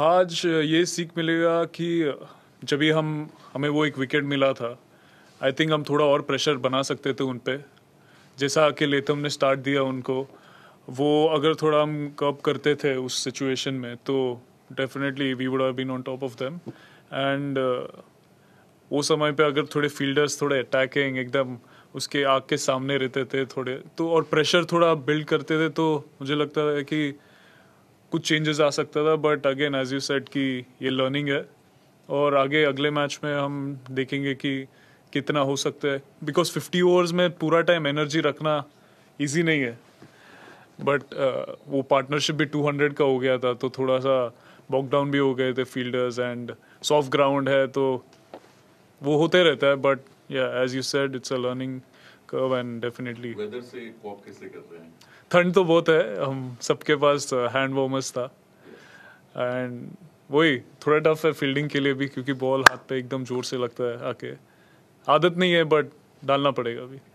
आज ये सीख मिलेगा कि जब भी हम हमें वो एक विकेट मिला था आई थिंक हम थोड़ा और प्रेशर बना सकते थे उन पर जैसा कि लेथम ने स्टार्ट दिया उनको वो अगर थोड़ा हम कप करते थे उस सिचुएशन में तो definitely we would have been on top of them and वो समय पे अगर थोड़े फील्डर्स थोड़े अटैकिंग एकदम उसके आग के सामने रहते थे थोड़े तो और प्रेशर थोड़ा बिल्ड करते थे तो मुझे लगता है कि कुछ चेंजेस आ सकता था but again as you said कि ये लर्निंग है और आगे अगले मैच में हम देखेंगे कि कितना हो सकता है बिकॉज फिफ्टी ओवर्स में पूरा टाइम एनर्जी रखना ईजी नहीं है बट uh, वो पार्टनरशिप भी टू हंड्रेड का हो गया था तो थोड़ा सा बॉकडाउन भी हो गए थे फील्डर्स एंड सॉफ्ट ग्राउंड है तो वो होते रहता है but yeah as you said it's a learning curve and definitely weather से walk kaise kar rahe hain ठंड तो बहुत है हम सबके पास हैंड uh, वार्मर्स था एंड वही थोड़ा टफ है फील्डिंग के लिए भी क्योंकि बॉल हाथ पे एकदम जोर से लगता है आके आदत नहीं है बट डालना पड़ेगा अभी